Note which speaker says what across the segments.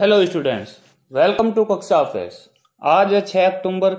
Speaker 1: hello students welcome to कक्षा office आज है 6 अक्टूबर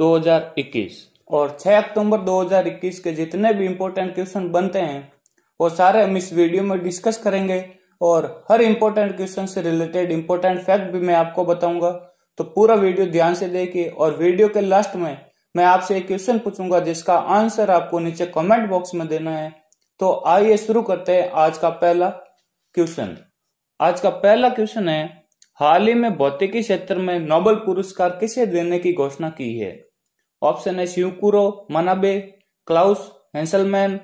Speaker 1: 2021 और 6 अक्टूबर 2021 के जितने भी इम्पोर्टेंट क्वेश्चन बनते हैं वो सारे हम इस वीडियो में डिस्कस करेंगे और हर इम्पोर्टेंट क्वेश्चन से रिलेटेड इम्पोर्टेंट फैक्ट भी मैं आपको बताऊंगा तो पूरा वीडियो ध्यान से देखिए और वीडियो के लास्ट में मैं आपसे एक क्वेश्चन पूछूंगा जिसका आंसर आपको नीचे कमेंट बॉक्स में देना है तो आइए शुरू करते हैं आज का पहला क्वेश्चन आज का पहला क्वेश्चन है हाल ही में भौतिकी क्षेत्र में नोबेल पुरस्कार किसे देने की घोषणा की है ऑप्शन है शिवकुरो मनाबे क्लाउस हेंसलमैन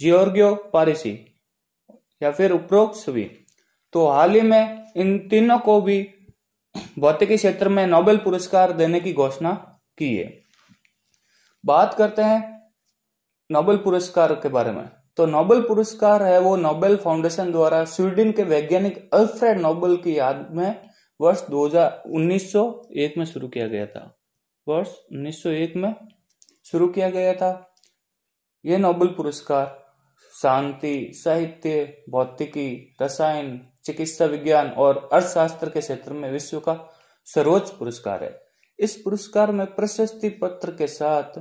Speaker 1: जियोर्गियो पारिसी या फिर उपरोक्त सभी तो हाल ही में इन तीनों को भी भौतिकी क्षेत्र में नोबेल पुरस्कार देने की घोषणा की है बात करते हैं नोबेल पुरस्कार के बारे में तो नोबेल पुरस्कार है वो नोबेल फाउंडेशन द्वारा स्वीडन के वैज्ञानिक अल्फ्रेड नोबेल की याद में वर्ष 201901 में शुरू किया गया था वर्ष 1901 में शुरू किया गया था यह नोबेल पुरस्कार शांति साहित्य भौतिकी रसायन चिकित्सा विज्ञान और अर्थशास्त्र के क्षेत्र में विश्व का सर्वोच्च पुरस्कार है इस पुरस्कार में प्रशस्ति पत्र के साथ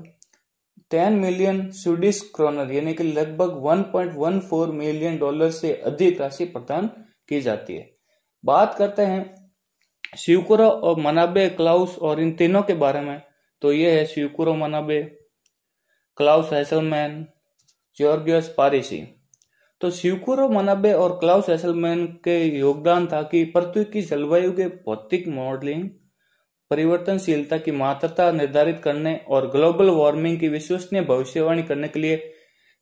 Speaker 1: टेन मिलियन स्वीडिश क्रोनर यानी कि लगभग 1.14 मिलियन डॉलर से अधिक राशि प्रदान की जाती है बात करते हैं शिवकुरो और मनाबे क्लाउस और इन तीनों के बारे में तो ये है शिवकुरो मनाबे क्लाउस हैसलमैन जॉर्गियस पारिसी तो शिवकुरो मनाबे और क्लाउस हैसलमैन के योगदान था कि पृथ्वी की जलवायु के भौतिक मॉडलिंग परिवर्तनशीलता की मात्रता निर्धारित करने और ग्लोबल वार्मिंग की विश्वसनीय भविष्यवाणी करने के लिए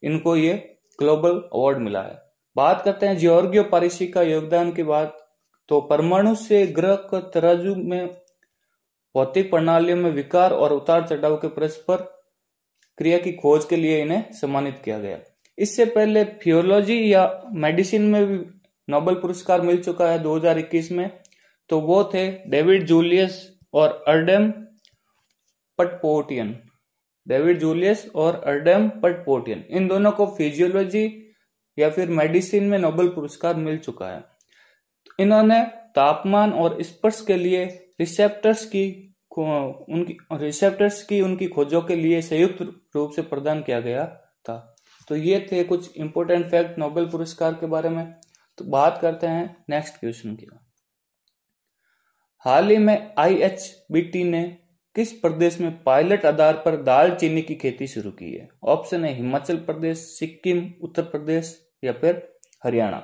Speaker 1: इनको ये ग्लोबल अवार्ड मिला है बात करते हैं जियोर्गियो पारिसी का योगदान की बात तो परमाणु से ग्रह तराजू में भौतिक प्रणालियों में विकार और उतार चढ़ाव के परस्पर क्रिया की खोज के लिए इन्हें सम्मानित किया गया इससे पहले फियोलॉजी या मेडिसिन में भी नोबेल पुरस्कार मिल चुका है 2021 में तो वो थे डेविड जूलियस और अर्डम पटपोटियन डेविड जूलियस और अर्डम पटपोटियन इन दोनों को फिजियोलॉजी या फिर मेडिसिन में नोबेल पुरस्कार मिल चुका है इन्होंने तापमान और स्पर्श के लिए रिसेप्टर्स की उनकी रिसेप्टर्स की उनकी खोजों के लिए संयुक्त रूप से प्रदान किया गया था तो ये थे कुछ इंपोर्टेंट फैक्ट नोबेल पुरस्कार के बारे में तो बात करते हैं नेक्स्ट क्वेश्चन की हाल ही में आई ने किस प्रदेश में पायलट आधार पर दालचीनी की खेती शुरू की है ऑप्शन है हिमाचल प्रदेश सिक्किम उत्तर प्रदेश या फिर हरियाणा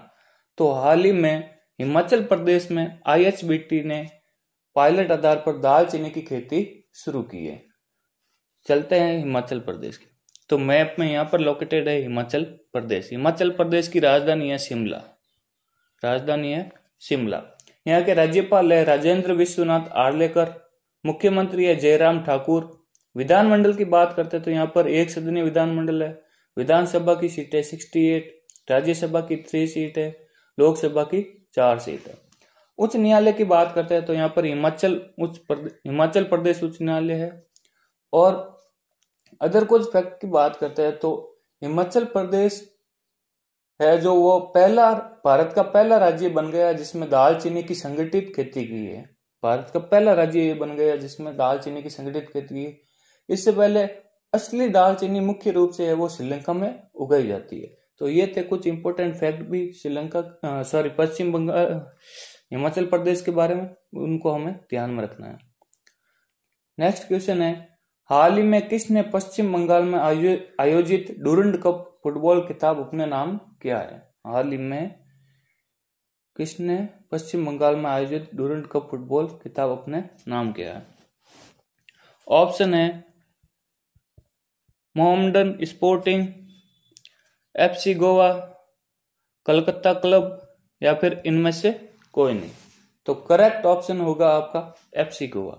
Speaker 1: तो हाल ही में हिमाचल प्रदेश में आई ने पायलट आधार पर दालचीनी की खेती शुरू की है चलते हैं हिमाचल प्रदेश की तो मैप में यहाँ पर लोकेटेड है हिमाचल प्रदेश हिमाचल प्रदेश की राजधानी है शिमला राजधानी है शिमला यहाँ के राज्यपाल है राजेंद्र विश्वनाथ आर्लेकर मुख्यमंत्री है जयराम ठाकुर विधानमंडल की बात करते तो यहाँ पर एक सदनीय विधानमंडल है विधानसभा की है सिक्सटी एट राज्यसभा की थ्री सीट है लोकसभा की चार सीट है उच्च न्यायालय की बात करते हैं तो यहाँ पर हिमाचल उच्च प्रदेश हिमाचल प्रदेश उच्च न्यायालय है और अदर कुछ फैक्ट की बात करते हैं तो हिमाचल प्रदेश है जो वो पहला भारत का पहला राज्य बन गया जिसमें दाल चीनी की संगठित खेती की है भारत का पहला राज्य ये बन गया जिसमें दाल चीनी की संगठित खेती की इससे पहले असली दाल चीनी मुख्य रूप से है वो श्रीलंका में उगाई जाती है तो ये थे कुछ इंपोर्टेंट फैक्ट भी श्रीलंका सॉरी पश्चिम बंगाल हिमाचल प्रदेश के बारे में उनको हमें ध्यान में रखना है नेक्स्ट क्वेश्चन है हाल ही में किसने पश्चिम बंगाल में आयोजित डूरंड कप फुटबॉल किताब अपने नाम किया है हाल ही में किसने पश्चिम बंगाल में आयोजित डूरेंट कप फुटबॉल खिताब अपने नाम किया है ऑप्शन है Mohammedan Sporting FC Goa Calcutta club या फिर इनमें से कोई नहीं तो करेक्ट ऑप्शन होगा आपका एफसी गोवा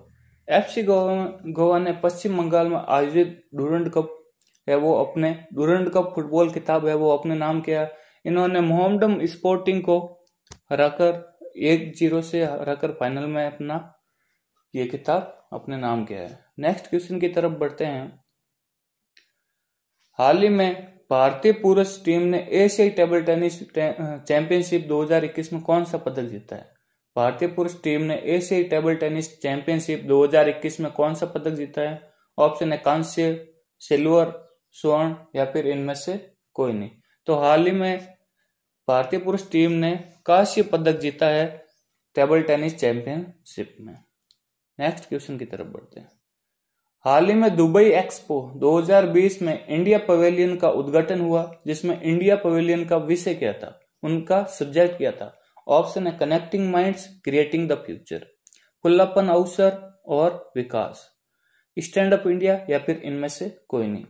Speaker 1: एफसी गोवा गोवा ने पश्चिम बंगाल में आयोजित डूरेंट कप है वो अपने डूरंड कप फुटबॉल किताब है वो अपने नाम किया इन्होंने मोहम्मडम स्पोर्टिंग को हराकर एक जीरो से हराकर फाइनल में अपना ये किताब अपने नाम किया है नेक्स्ट क्वेश्चन की तरफ बढ़ते हैं हाल ही में भारतीय पुरुष टीम ने एशियाई टेबल टेनिस चैंपियनशिप 2021 में कौन सा पदक जीता है भारतीय पुरुष टीम ने एशियाई टेबल टेनिस चैंपियनशिप 2021 में कौन सा पदक जीता है ऑप्शन है कांस्य सिल्वर स्वर्ण या फिर इनमें से कोई नहीं तो हाल ही में भारतीय पुरुष टीम ने कांस्य पदक जीता है टेबल टेनिस चैंपियनशिप में नेक्स्ट क्वेश्चन की तरफ बढ़ते हैं हाल ही में दुबई एक्सपो 2020 में इंडिया पवेलियन का उद्घाटन हुआ जिसमें इंडिया पवेलियन का विषय क्या था उनका सब्जेक्ट क्या था ऑप्शन है connecting minds creating the future खुल्लापन अवसर और विकास स्टैंड अप इंडिया या फिर इनमें से कोई नहीं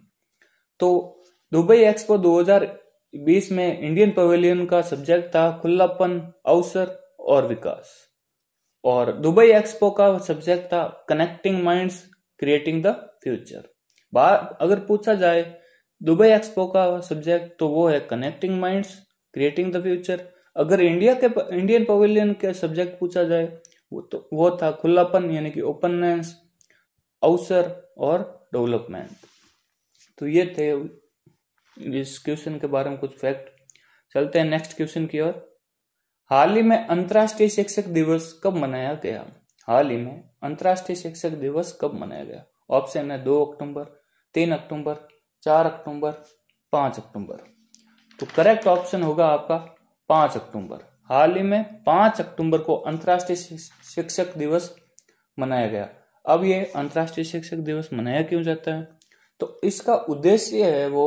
Speaker 1: तो दुबई एक्सपो 2020 में इंडियन पवेलियन का सब्जेक्ट था खुल्लापन अवसर और विकास और दुबई एक्सपो का सब्जेक्ट था connecting minds creating the future बात अगर पूछा जाए दुबई एक्सपो का सब्जेक्ट तो वो है connecting minds creating the future अगर इंडिया के इंडियन पवेलियन के सब्जेक्ट पूछा जाए वो तो वो था खुलापन यानी कि ओपननेस अवसर और डेवलपमेंट तो ये थे इस क्वेश्चन के बारे में कुछ फैक्ट चलते हैं नेक्स्ट क्वेश्चन की ओर हाल ही में अंतर्राष्ट्रीय शिक्षक दिवस कब मनाया गया हाल ही में अंतर्राष्ट्रीय शिक्षक दिवस कब मनाया गया ऑप्शन है दो अक्टूबर तीन अक्टूबर चार अक्टूबर पांच अक्टूबर तो करेक्ट ऑप्शन होगा आपका पांच अक्टूबर हाल ही में पांच अक्टूबर को अंतर्राष्ट्रीय शिक्षक दिवस मनाया गया अब ये अंतर्राष्ट्रीय शिक्षक दिवस मनाया क्यों जाता है तो इसका उद्देश्य है वो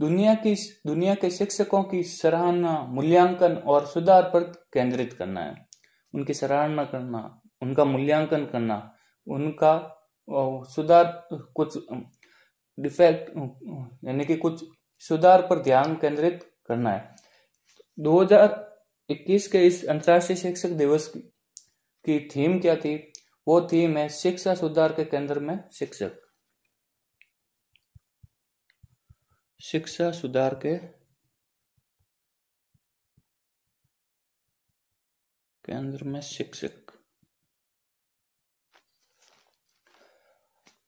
Speaker 1: दुनिया की दुनिया के शिक्षकों की सराहना मूल्यांकन और सुधार पर केंद्रित करना है उनकी सराहना करना उनका मूल्यांकन करना उनका सुधार कुछ डिफेक्ट यानी कि कुछ सुधार पर ध्यान केंद्रित करना है 2021 के इस अंतर्राष्ट्रीय शिक्षक दिवस की थीम क्या थी वो थीम है शिक्षा सुधार के केंद्र में शिक्षक शिक्षा सुधार के केंद्र में शिक्षक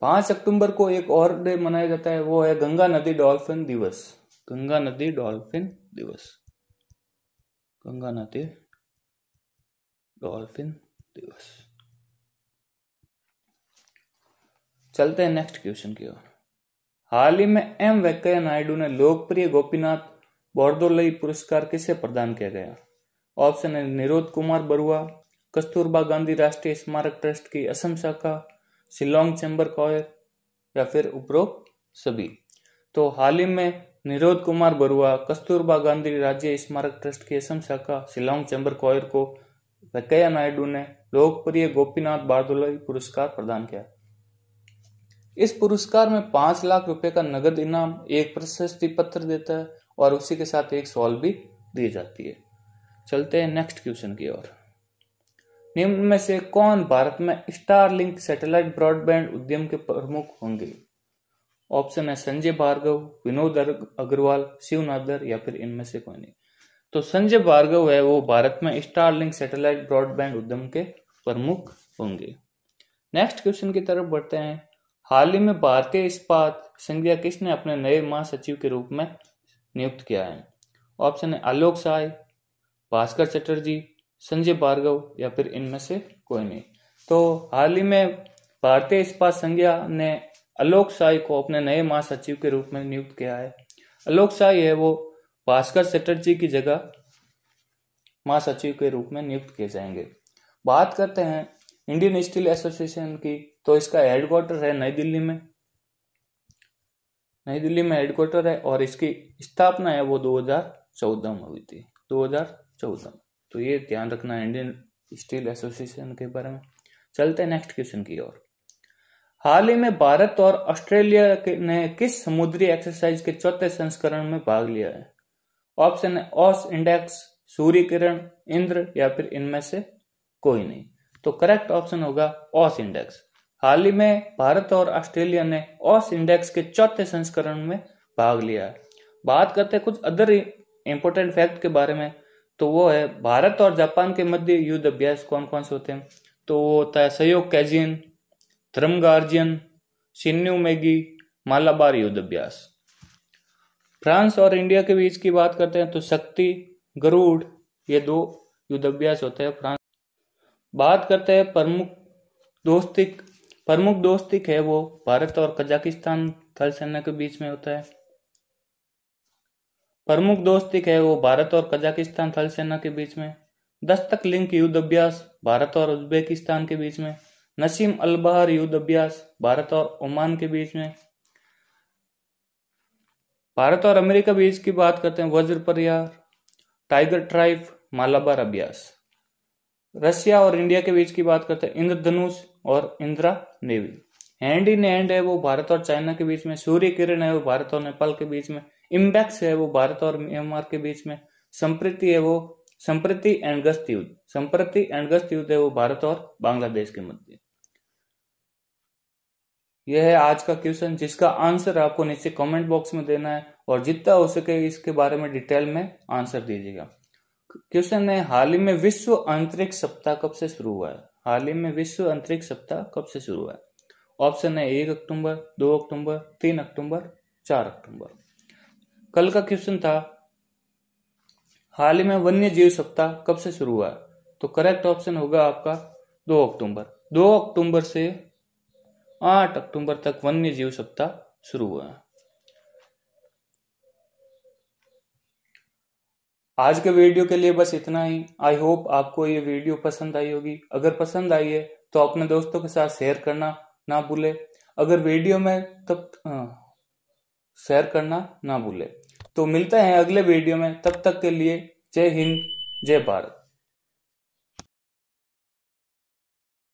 Speaker 1: पांच अक्टूबर को एक और डे मनाया जाता है वो है गंगा नदी डॉल्फिन दिवस गंगा नदी डॉल्फिन दिवस गंगा नदी डॉल्फिन दिवस चलते हैं नेक्स्ट क्वेश्चन की ओर हाल ही में एम वेंकैया नायडू ने लोकप्रिय गोपीनाथ बोरदोलई पुरस्कार किसे प्रदान किया गया ऑप्शन है निरोध कुमार बरुआ कस्तूरबा गांधी राष्ट्रीय स्मारक ट्रस्ट की असम शाखा शिलोंग चैम्बर कॉयर या फिर उपरोक्त सभी तो हाल ही में निरोध कुमार बरुआ कस्तूरबा गांधी राज्य स्मारक ट्रस्ट की असम शाखा शिलोंग चैम्बर कॉयर को वेंकैया नायडू ने लोकप्रिय गोपीनाथ बारदोलई पुरस्कार प्रदान किया इस पुरस्कार में पांच लाख रुपए का नगद इनाम एक प्रशस्ति पत्र देता है और उसी के साथ एक सॉल भी दी जाती है चलते हैं नेक्स्ट क्वेश्चन की ओर निम्न में से कौन भारत में स्टारलिंक सैटेलाइट ब्रॉडबैंड उद्यम के प्रमुख होंगे ऑप्शन है संजय भार्गव विनोद अग्रवाल शिव नादर या फिर इनमें से कोई नहीं तो संजय भार्गव है वो भारत में स्टारलिंक सैटेलाइट ब्रॉडबैंड उद्यम के प्रमुख होंगे नेक्स्ट क्वेश्चन की तरफ बढ़ते हैं हाल ही में भारतीय इस्पात संज्ञा किसने अपने नए महासचिव के रूप में नियुक्त किया है ऑप्शन है आलोक साय भास्कर चटर्जी संजय भार्गव या फिर इनमें से कोई नहीं तो हाल ही में भारतीय इस्पात संज्ञा ने आलोक साय को अपने नए महासचिव के रूप में नियुक्त किया है आलोक साय है वो भास्कर चटर्जी की जगह महासचिव के रूप में नियुक्त किए जाएंगे बात करते हैं इंडियन स्टील एसोसिएशन की तो इसका हेडक्वार्टर है नई दिल्ली में नई दिल्ली में हेडक्वार्टर है और इसकी स्थापना है वो 2014 में हुई थी 2014 में तो ये ध्यान रखना है इंडियन स्टील एसोसिएशन के बारे में चलते हैं नेक्स्ट क्वेश्चन की ओर हाल ही में भारत और ऑस्ट्रेलिया ने किस समुद्री एक्सरसाइज के चौथे संस्करण में भाग लिया है ऑप्शन है ऑस इंडेक्स सूर्य किरण इंद्र या फिर इनमें से कोई नहीं तो करेक्ट ऑप्शन होगा ऑस इंडेक्स हाल ही में भारत और ऑस्ट्रेलिया ने ऑस इंडेक्स के चौथे संस्करण में भाग लिया है बात करते हैं कुछ अदर इंपोर्टेंट फैक्ट के बारे में तो वो है भारत और जापान के मध्य युद्ध अभ्यास कौन कौन से होते हैं तो वो होता है सहयोग कैजियन गार्जियन सिन्यू मैगी मालाबार युद्ध अभ्यास फ्रांस और इंडिया के बीच की बात करते हैं तो शक्ति गरुड़ ये दो युद्ध अभ्यास होते हैं फ्रांस बात करते हैं प्रमुख दोस्तिक प्रमुख दोस्ती है वो भारत और कजाकिस्तान थल सेना के बीच में होता है प्रमुख दोस्ती है वो भारत और कजाकिस्तान थल सेना के बीच में दस्तक लिंक युद्ध अभ्यास भारत और उज्बेकिस्तान के बीच में नसीम अलबहर युद्ध अभ्यास भारत और ओमान के बीच में भारत और अमेरिका बीच की बात करते हैं वज्र परियार टाइगर ट्राइफ मालाबार अभ्यास रशिया और इंडिया के बीच की बात करते हैं इंद्रधनुष और Indra navy hand in hand है वो भारत और चाइना के बीच में सूर्य किरण है वो भारत और नेपाल के बीच में इम्बैक्स है वो भारत और म्यांमार के बीच में संप्रति है वो संप्रति एंड गस्त युद्ध संप्रति एंड गस्त युद्ध है वो भारत और बांग्लादेश के मध्य यह है आज का क्वेश्चन जिसका आंसर आपको नीचे कमेंट बॉक्स में देना है और जितना हो सके इसके बारे में डिटेल में आंसर दीजिएगा क्वेश्चन है हाल ही में विश्व अंतरिक्ष सप्ताह कब से शुरू हुआ है हाल ही में विश्व अंतरिक्ष सप्ताह कब से शुरू हुआ ऑप्शन है एक अक्टूबर दो अक्टूबर तीन अक्टूबर चार अक्टूबर कल का क्वेश्चन था हाल ही में वन्य जीव सप्ताह कब से शुरू हुआ तो करेक्ट ऑप्शन होगा आपका दो अक्टूबर दो अक्टूबर से आठ अक्टूबर तक वन्य जीव सप्ताह शुरू हुआ है आज के वीडियो के लिए बस इतना ही आई होप आपको ये वीडियो पसंद आई होगी अगर पसंद आई है तो अपने दोस्तों के साथ शेयर करना ना भूले अगर वीडियो में तब शेयर हाँ, करना ना भूले तो मिलते हैं अगले वीडियो में तब तक के लिए जय हिंद जय भारत